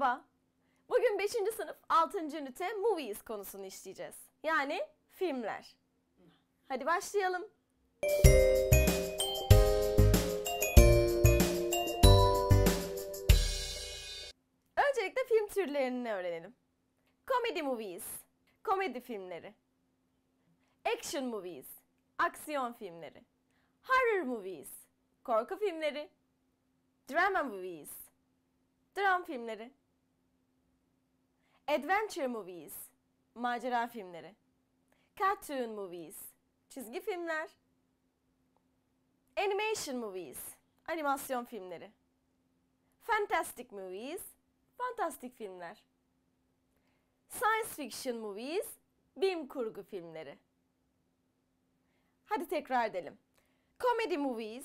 Merhaba. Bugün 5. sınıf 6. ünite Movies konusunu işleyeceğiz. Yani filmler. Hadi başlayalım. Öncelikle film türlerini öğrenelim. Comedy movies, komedi filmleri. Action movies, aksiyon filmleri. Horror movies, korku filmleri. Drama movies, dram filmleri. Adventure movies, macera filmleri. Cartoon movies, çizgi filmler. Animation movies, animasyon filmleri. Fantastic movies, fantastik filmler. Science fiction movies, bilim kurgu filmleri. Hadi tekrar edelim. Comedy movies,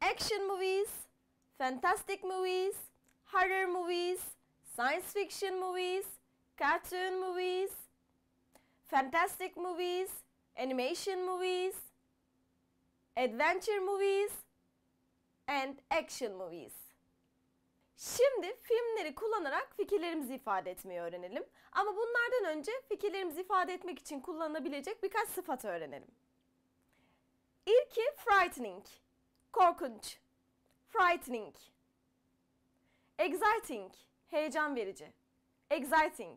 action movies, fantastic movies, horror movies, science fiction movies, cartoon movies, fantastic movies, animation movies, adventure movies and action movies. Şimdi filmleri kullanarak fikirlerimizi ifade etmeyi öğrenelim. Ama bunlardan önce fikirlerimizi ifade etmek için kullanılabilecek birkaç sıfat öğrenelim. İlki frightening, korkunç, frightening, exciting, heyecan verici. Exciting.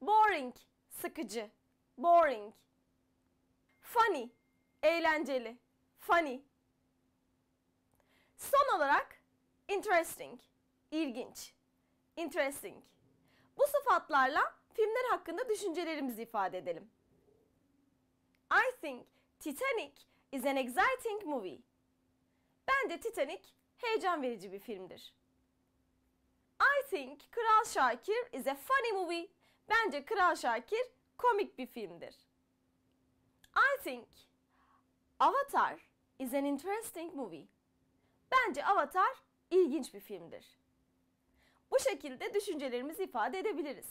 Boring. Sıkıcı. Boring. Funny. Eğlenceli. Funny. Son olarak interesting. ilginç, Interesting. Bu sıfatlarla filmler hakkında düşüncelerimizi ifade edelim. I think Titanic is an exciting movie. Bence Titanic heyecan verici bir filmdir think Kral Şakir is a funny movie? Bence Kral Şakir komik bir filmdir. I think Avatar is an interesting movie. Bence Avatar ilginç bir filmdir. Bu şekilde düşüncelerimizi ifade edebiliriz.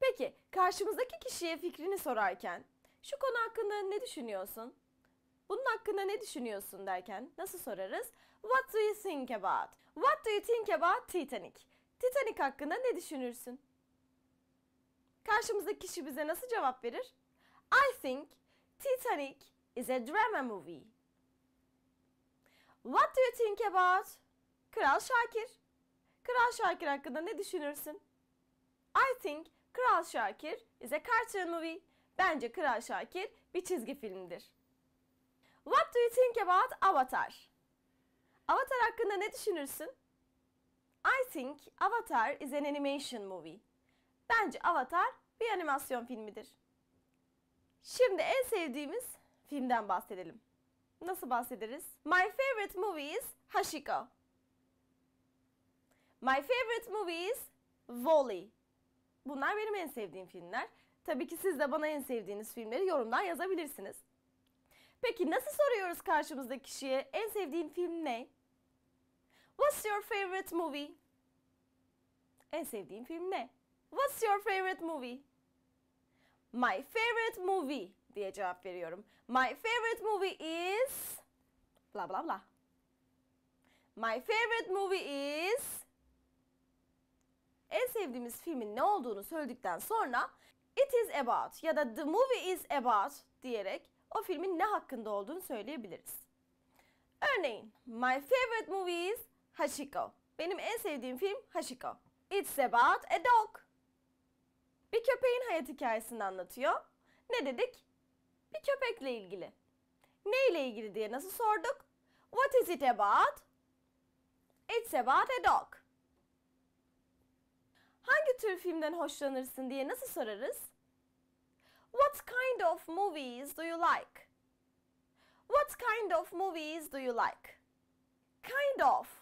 Peki karşımızdaki kişiye fikrini sorarken şu konu hakkında ne düşünüyorsun? Bunun hakkında ne düşünüyorsun derken nasıl sorarız? What do you think about? What do you think about Titanic? Titanic hakkında ne düşünürsün? Karşımızdaki kişi bize nasıl cevap verir? I think Titanic is a drama movie. What do you think about? Kral Şakir. Kral Şakir hakkında ne düşünürsün? I think Kral Şakir is a cartoon movie. Bence Kral Şakir bir çizgi filmdir. What do you think about Avatar? Avatar hakkında ne düşünürsün? I think Avatar is an animation movie. Bence Avatar bir animasyon filmidir. Şimdi en sevdiğimiz filmden bahsedelim. Nasıl bahsederiz? My favorite movie is Hashiko. My favorite movie is wall Bunlar benim en sevdiğim filmler. Tabii ki siz de bana en sevdiğiniz filmleri yorumlar yazabilirsiniz. Peki nasıl soruyoruz karşımızdaki kişiye en sevdiğin film ne? What's your favorite movie? En sevdiğin film ne? What's your favorite movie? My favorite movie diye cevap veriyorum. My favorite movie is bla bla bla. My favorite movie is en sevdiğimiz filmin ne olduğunu söyledikten sonra it is about ya da the movie is about diyerek o filmin ne hakkında olduğunu söyleyebiliriz. Örneğin my favorite movie is Hashiko. Benim en sevdiğim film Hashiko. It's about a dog. Bir köpeğin hayat hikayesini anlatıyor. Ne dedik? Bir köpekle ilgili. Ne ile ilgili diye nasıl sorduk? What is it about? It's about a dog. Hangi tür filmden hoşlanırsın diye nasıl sorarız? What kind of movies do you like? What kind of movies do you like? Kind of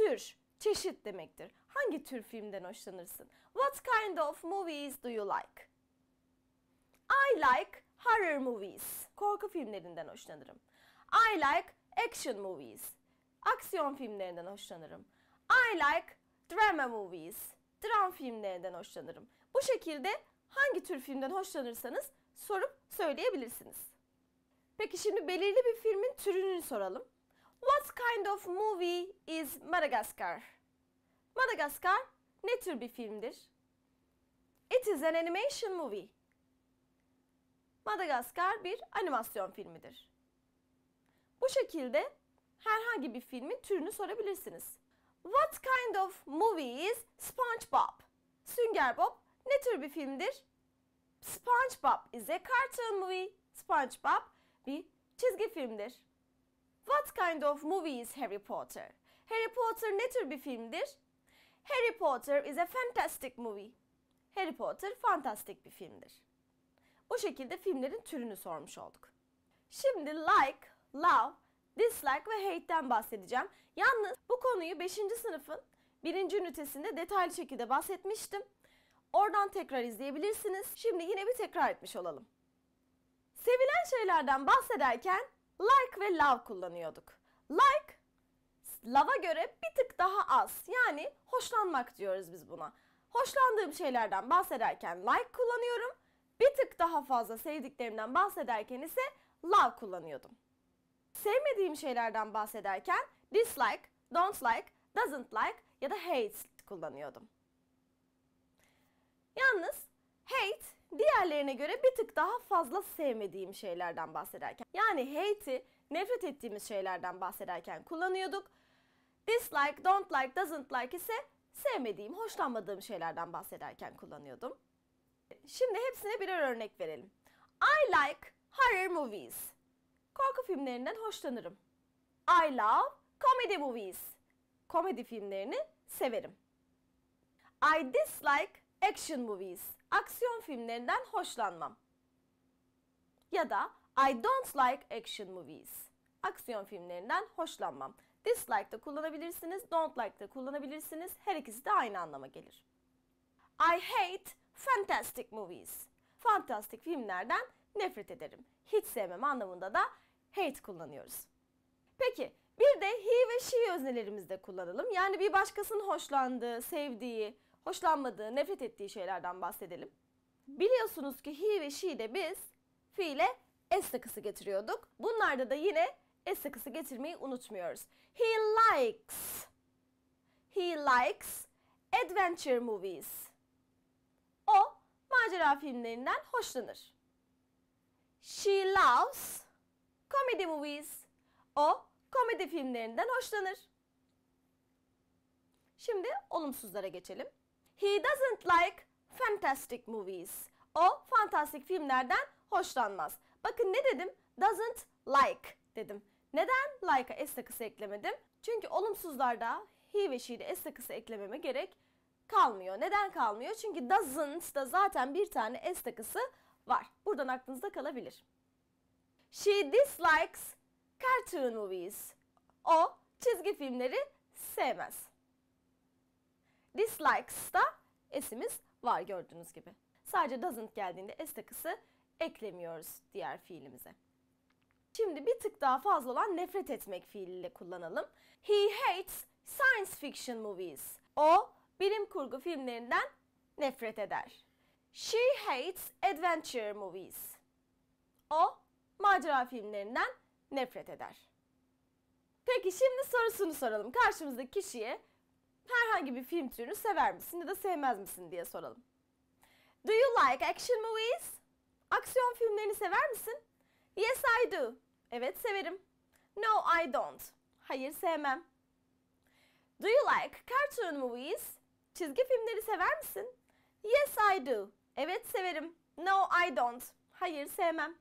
Tür, çeşit demektir. Hangi tür filmden hoşlanırsın? What kind of movies do you like? I like horror movies. Korku filmlerinden hoşlanırım. I like action movies. Aksiyon filmlerinden hoşlanırım. I like drama movies. Dram filmlerinden hoşlanırım. Bu şekilde hangi tür filmden hoşlanırsanız sorup söyleyebilirsiniz. Peki şimdi belirli bir filmin türünü soralım. What kind of movie is Madagascar? Madagascar ne tür bir filmdir? It is an animation movie. Madagascar bir animasyon filmidir. Bu şekilde herhangi bir filmin türünü sorabilirsiniz. What kind of movie is SpongeBob? Sünger Bob ne tür bir filmdir? SpongeBob is a cartoon movie. SpongeBob bir çizgi filmdir. What kind of movie is Harry Potter? Harry Potter ne tür bir filmdir? Harry Potter is a fantastic movie. Harry Potter fantastik bir filmdir. Bu şekilde filmlerin türünü sormuş olduk. Şimdi like, love, dislike ve hate'den bahsedeceğim. Yalnız bu konuyu 5. sınıfın 1. ünitesinde detaylı şekilde bahsetmiştim. Oradan tekrar izleyebilirsiniz. Şimdi yine bir tekrar etmiş olalım. Sevilen şeylerden bahsederken like ve love kullanıyorduk. Like, love'a göre bir tık daha az. Yani hoşlanmak diyoruz biz buna. Hoşlandığım şeylerden bahsederken like kullanıyorum. Bir tık daha fazla sevdiklerimden bahsederken ise love kullanıyordum. Sevmediğim şeylerden bahsederken dislike, don't like, doesn't like ya da hate kullanıyordum. Yalnız hate diğerlerine göre bir tık daha fazla sevmediğim şeylerden bahsederken yani hate'i nefret ettiğimiz şeylerden bahsederken kullanıyorduk. Dislike, don't like, doesn't like ise sevmediğim, hoşlanmadığım şeylerden bahsederken kullanıyordum. Şimdi hepsine birer örnek verelim. I like horror movies. Korku filmlerinden hoşlanırım. I love comedy movies. Komedi filmlerini severim. I dislike Action movies. Aksiyon filmlerinden hoşlanmam. Ya da I don't like action movies. Aksiyon filmlerinden hoşlanmam. Dislike de kullanabilirsiniz, don't like de kullanabilirsiniz. Her ikisi de aynı anlama gelir. I hate fantastic movies. Fantastik filmlerden nefret ederim. Hiç sevmem anlamında da hate kullanıyoruz. Peki bir de he ve she öznelerimizde kullanalım. Yani bir başkasının hoşlandığı, sevdiği, hoşlanmadığı, nefret ettiği şeylerden bahsedelim. Biliyorsunuz ki hi ve şi'de biz fiile s takısı getiriyorduk. Bunlarda da yine s takısı getirmeyi unutmuyoruz. He likes. He likes adventure movies. O macera filmlerinden hoşlanır. She loves comedy movies. O komedi filmlerinden hoşlanır. Şimdi olumsuzlara geçelim. He doesn't like fantastic movies. O fantastik filmlerden hoşlanmaz. Bakın ne dedim? Doesn't like dedim. Neden like'a s takısı eklemedim? Çünkü olumsuzlarda he ve she'de s takısı eklememe gerek kalmıyor. Neden kalmıyor? Çünkü doesn't da zaten bir tane s takısı var. Buradan aklınızda kalabilir. She dislikes cartoon movies. O çizgi filmleri sevmez. Dislikes da esimiz var gördüğünüz gibi. Sadece doesn't geldiğinde es takısı eklemiyoruz diğer fiilimize. Şimdi bir tık daha fazla olan nefret etmek fiiliyle kullanalım. He hates science fiction movies. O bilim kurgu filmlerinden nefret eder. She hates adventure movies. O macera filmlerinden nefret eder. Peki şimdi sorusunu soralım. Karşımızdaki kişiye herhangi bir film türünü sever misin ya da sevmez misin diye soralım. Do you like action movies? Aksiyon filmlerini sever misin? Yes I do. Evet severim. No I don't. Hayır sevmem. Do you like cartoon movies? Çizgi filmleri sever misin? Yes I do. Evet severim. No I don't. Hayır sevmem.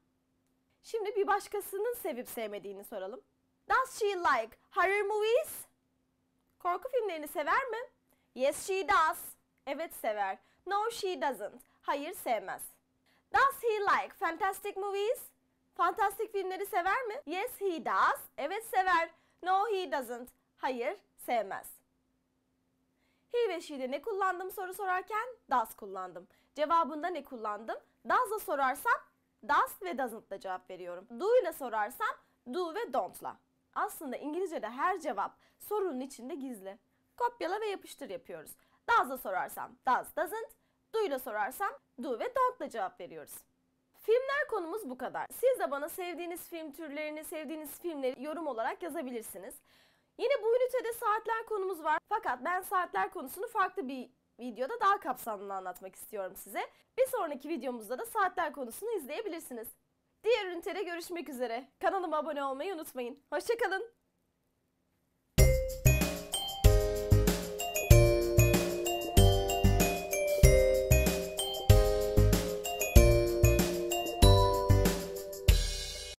Şimdi bir başkasının sevip sevmediğini soralım. Does she like horror movies? Korku filmlerini sever mi? Yes she does. Evet sever. No she doesn't. Hayır sevmez. Does he like fantastic movies? Fantastik filmleri sever mi? Yes he does. Evet sever. No he doesn't. Hayır sevmez. He ve she'de ne kullandım soru sorarken does kullandım. Cevabında ne kullandım? Does'la sorarsam does ve doesn't cevap veriyorum. Do ile sorarsam do ve don't'la. Aslında İngilizce'de her cevap sorunun içinde gizli. Kopyala ve yapıştır yapıyoruz. Does'la sorarsam does doesn't, do'yla sorarsam do ve don't'la cevap veriyoruz. Filmler konumuz bu kadar. Siz de bana sevdiğiniz film türlerini, sevdiğiniz filmleri yorum olarak yazabilirsiniz. Yine bu ünitede saatler konumuz var. Fakat ben saatler konusunu farklı bir videoda daha kapsamlı anlatmak istiyorum size. Bir sonraki videomuzda da saatler konusunu izleyebilirsiniz. Diğer ünitede görüşmek üzere. Kanalıma abone olmayı unutmayın. Hoşçakalın.